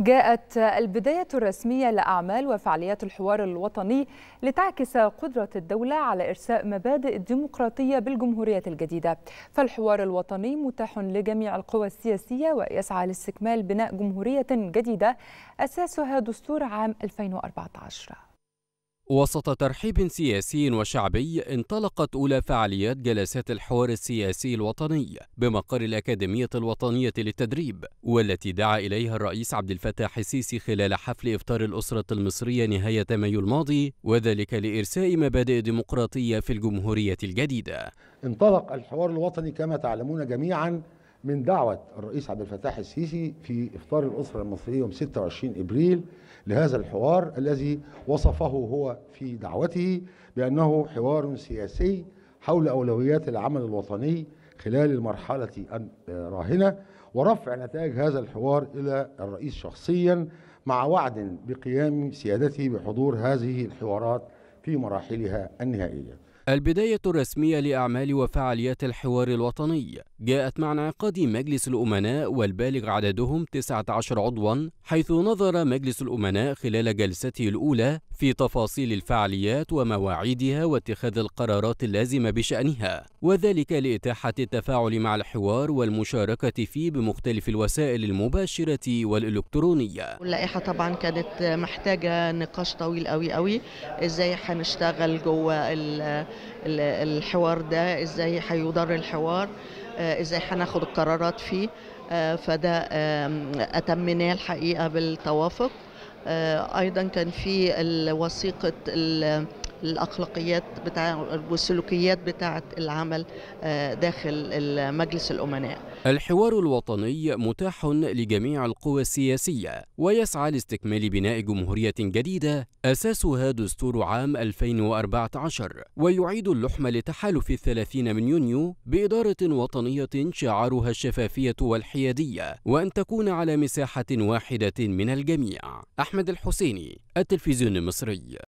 جاءت البداية الرسمية لأعمال وفعاليات الحوار الوطني لتعكس قدرة الدولة على إرساء مبادئ الديمقراطية بالجمهورية الجديدة فالحوار الوطني متاح لجميع القوى السياسية ويسعى لاستكمال بناء جمهورية جديدة أساسها دستور عام 2014 وسط ترحيب سياسي وشعبي انطلقت أولى فعاليات جلسات الحوار السياسي الوطني بمقر الأكاديمية الوطنية للتدريب والتي دعا إليها الرئيس عبد الفتاح السيسي خلال حفل إفطار الأسرة المصرية نهاية مايو الماضي وذلك لإرساء مبادئ ديمقراطية في الجمهورية الجديدة انطلق الحوار الوطني كما تعلمون جميعا من دعوة الرئيس عبد الفتاح السيسي في إفطار الأسرة المصرية يوم 26 إبريل لهذا الحوار الذي وصفه هو في دعوته بأنه حوار سياسي حول أولويات العمل الوطني خلال المرحلة الراهنة ورفع نتائج هذا الحوار إلى الرئيس شخصيا مع وعد بقيام سيادته بحضور هذه الحوارات في مراحلها النهائية البداية الرسمية لأعمال وفعاليات الحوار الوطني جاءت مع انعقاد مجلس الأمناء والبالغ عددهم 19 عضوا حيث نظر مجلس الأمناء خلال جلسته الأولى في تفاصيل الفعاليات ومواعيدها واتخاذ القرارات اللازمة بشأنها وذلك لإتاحة التفاعل مع الحوار والمشاركة فيه بمختلف الوسائل المباشرة والإلكترونية اللائحة طبعا كانت محتاجة نقاش طويل قوي قوي إزاي حنشتغل جوه الحوار ده إزاي حيضر الحوار ازاي هناخد القرارات فيه آه، فده اتمناه الحقيقه بالتوافق آه، ايضا كان في وثيقه الاخلاقيات بتاع والسلوكيات بتاعه العمل آه، داخل مجلس الامناء. الحوار الوطني متاح لجميع القوى السياسيه ويسعى لاستكمال بناء جمهوريه جديده اساسها دستور عام 2014 ويعيد اللحم لتحالف الثلاثين من يونيو باداره وطنيه شعارها الشفافيه والحياديه وان تكون على مساحه واحده من الجميع. احمد الحسيني التلفزيون المصري